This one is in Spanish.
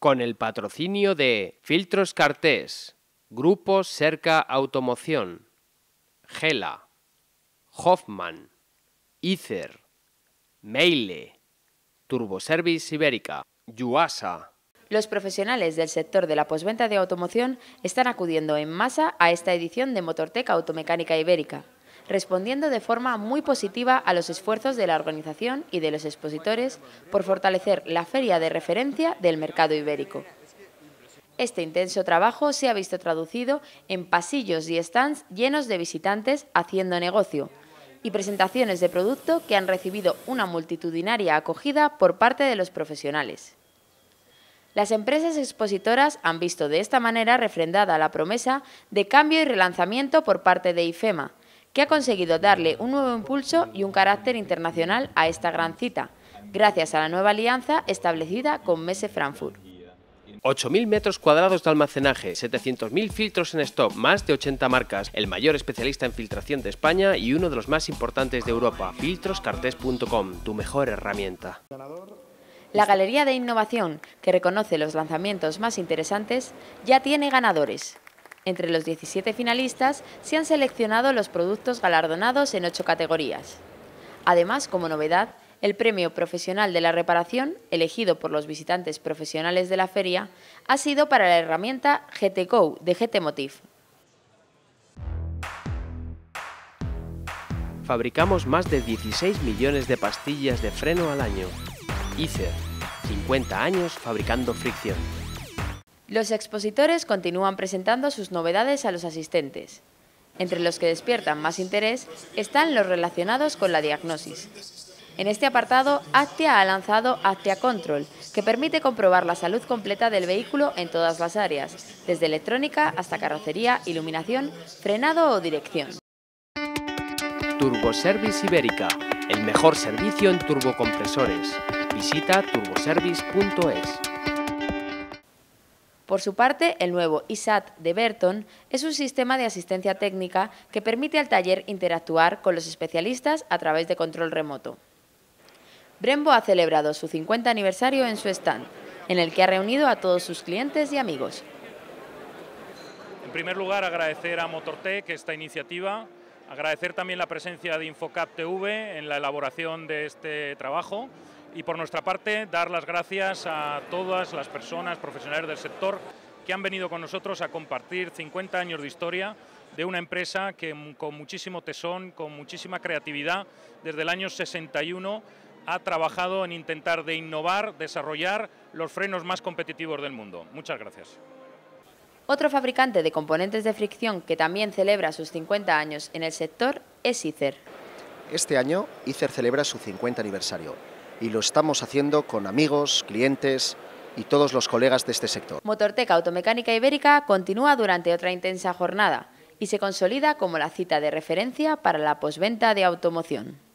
con el patrocinio de Filtros Cartés, Grupo Cerca Automoción, Gela, Hoffman, Icer, Meile, Turboservice Ibérica, Yuasa. Los profesionales del sector de la posventa de automoción están acudiendo en masa a esta edición de Motorteca Automecánica Ibérica respondiendo de forma muy positiva a los esfuerzos de la organización y de los expositores por fortalecer la feria de referencia del mercado ibérico. Este intenso trabajo se ha visto traducido en pasillos y stands llenos de visitantes haciendo negocio y presentaciones de producto que han recibido una multitudinaria acogida por parte de los profesionales. Las empresas expositoras han visto de esta manera refrendada la promesa de cambio y relanzamiento por parte de IFEMA, que ha conseguido darle un nuevo impulso y un carácter internacional a esta gran cita, gracias a la nueva alianza establecida con Messe Frankfurt. 8.000 metros cuadrados de almacenaje, 700.000 filtros en stock, más de 80 marcas, el mayor especialista en filtración de España y uno de los más importantes de Europa, filtroscartes.com, tu mejor herramienta. La Galería de Innovación, que reconoce los lanzamientos más interesantes, ya tiene ganadores. Entre los 17 finalistas se han seleccionado los productos galardonados en ocho categorías. Además, como novedad, el Premio Profesional de la Reparación, elegido por los visitantes profesionales de la feria, ha sido para la herramienta GTCO de GT-MOTIF. Fabricamos más de 16 millones de pastillas de freno al año. ICER, 50 años fabricando fricción. Los expositores continúan presentando sus novedades a los asistentes. Entre los que despiertan más interés están los relacionados con la diagnosis. En este apartado, Actia ha lanzado Actia Control, que permite comprobar la salud completa del vehículo en todas las áreas, desde electrónica hasta carrocería, iluminación, frenado o dirección. Turboservice Ibérica, el mejor servicio en turbocompresores. Visita turboservice.es. Por su parte, el nuevo ISAT de Berton es un sistema de asistencia técnica que permite al taller interactuar con los especialistas a través de control remoto. Brembo ha celebrado su 50 aniversario en su stand, en el que ha reunido a todos sus clientes y amigos. En primer lugar, agradecer a Motortec esta iniciativa, agradecer también la presencia de Infocap TV en la elaboración de este trabajo y por nuestra parte, dar las gracias a todas las personas profesionales del sector que han venido con nosotros a compartir 50 años de historia de una empresa que con muchísimo tesón, con muchísima creatividad, desde el año 61 ha trabajado en intentar de innovar, desarrollar los frenos más competitivos del mundo. Muchas gracias. Otro fabricante de componentes de fricción que también celebra sus 50 años en el sector es ICER. Este año, ICER celebra su 50 aniversario y lo estamos haciendo con amigos, clientes y todos los colegas de este sector. Motorteca Automecánica Ibérica continúa durante otra intensa jornada y se consolida como la cita de referencia para la posventa de automoción.